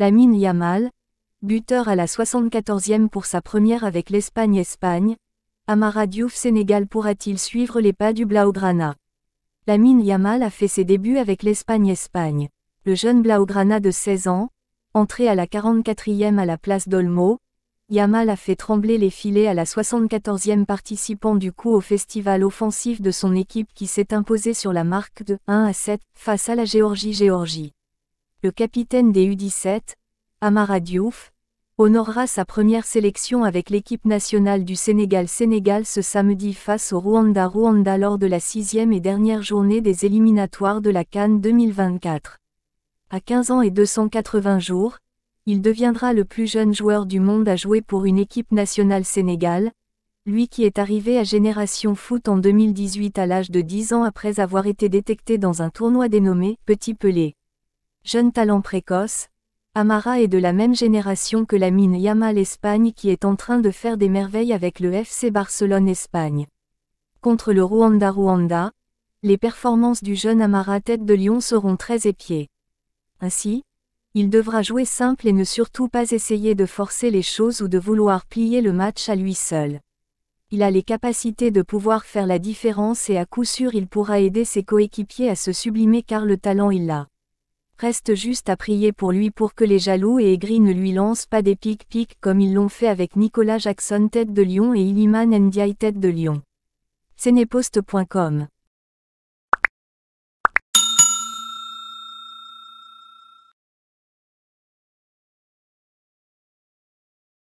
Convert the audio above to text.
Lamine Yamal, buteur à la 74e pour sa première avec l'Espagne-Espagne, Amara Diouf Sénégal pourra-t-il suivre les pas du Blaugrana Lamine Yamal a fait ses débuts avec l'Espagne-Espagne. Le jeune Blaugrana de 16 ans, entré à la 44e à la place d'Olmo, Yamal a fait trembler les filets à la 74e participant du coup au festival offensif de son équipe qui s'est imposée sur la marque de 1 à 7 face à la Géorgie-Géorgie le capitaine des U17, Amara Diouf, honorera sa première sélection avec l'équipe nationale du Sénégal-Sénégal ce samedi face au Rwanda-Rwanda lors de la sixième et dernière journée des éliminatoires de la Cannes 2024. À 15 ans et 280 jours, il deviendra le plus jeune joueur du monde à jouer pour une équipe nationale Sénégal, lui qui est arrivé à Génération Foot en 2018 à l'âge de 10 ans après avoir été détecté dans un tournoi dénommé Petit Pelé. Jeune talent précoce, Amara est de la même génération que la mine Yamal Espagne qui est en train de faire des merveilles avec le FC Barcelone Espagne. Contre le Rwanda Rwanda, les performances du jeune Amara tête de Lyon seront très épiées. Ainsi, il devra jouer simple et ne surtout pas essayer de forcer les choses ou de vouloir plier le match à lui seul. Il a les capacités de pouvoir faire la différence et à coup sûr il pourra aider ses coéquipiers à se sublimer car le talent il l'a. Reste juste à prier pour lui pour que les jaloux et aigris ne lui lancent pas des piques pics comme ils l'ont fait avec Nicolas Jackson tête de lion et Iliman Ndiaye tête de lion. Cenepost.com